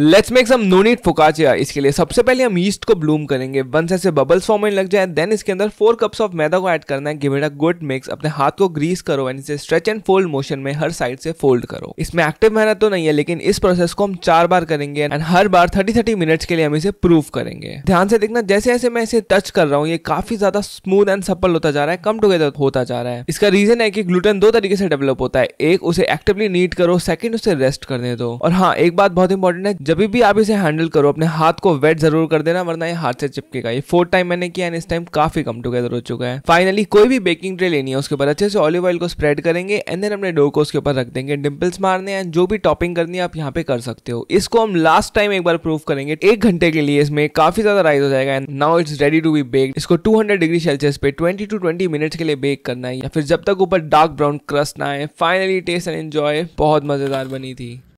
let's make some no knead focaccia इसके लिए सबसे पहले हम ईस्ट को ब्लूम करेंगे वंस ऐसे बबल्स फॉर्म में लग जाए देन इसके अंदर फोर कप्स ऑफ मैदा को ऐड करना है give it a good mix अपने हाथ को ग्रीस करो एंड इसे स्ट्रेच एंड फोल्ड मोशन में हर साइड से फोल्ड करो इसमें एक्टिव मेहनत तो नहीं है लेकिन इस प्रोसेस को हम चार बार करेंगे एंड हर बार थर्टी थर्टी मिनट्स के लिए हम इसे प्रूव करेंगे ध्यान से देखना जैसे जैसे मैं इसे टच कर रहा हूँ ये काफी ज्यादा स्मूथ एंड सफल होता जा रहा है कम टुगेदर होता जा रहा है इसका रीजन है कि ग्लूटेन दो तरीके से डेवलप होता है एक उसे एक्टिवली नीट करो सेकंड उसे रेस्ट करने दो और हाँ एक बात बहुत इंपॉर्टेंट है जब भी आप इसे हैंडल करो अपने हाथ को वेट जरूर कर देना वरना ये हाथ से चिपकेगा ये फोर्थ टाइम मैंने किया एंड इस टाइम काफी कम टुगेदर हो चुका है फाइनली कोई भी बेकिंग ट्रे लेनी है उसके ऊपर अच्छे से ऑलिव ऑयल को स्प्रेड करेंगे एंड देन अपने डो को उसके ऊपर रख देंगे डिम्पल्स मारने एंड जो भी टॉपिंग करनी है आप यहाँ पे कर सकते हो इसको हम लास्ट टाइम एक बार प्रूव करेंगे एक घंटे के लिए इसमें काफी ज्यादा राइस हो जाएगा and now it's ready to be bake इसको टू डिग्री सेल्सियस पे ट्वेंटी टू ट्वेंटी मिनट के लिए बेक करना है या फिर जब तक ऊपर डार्क ब्राउन क्रस्ट ना आए फाइनली टेस्ट एंड एंजॉय बहुत मजेदार बनी थी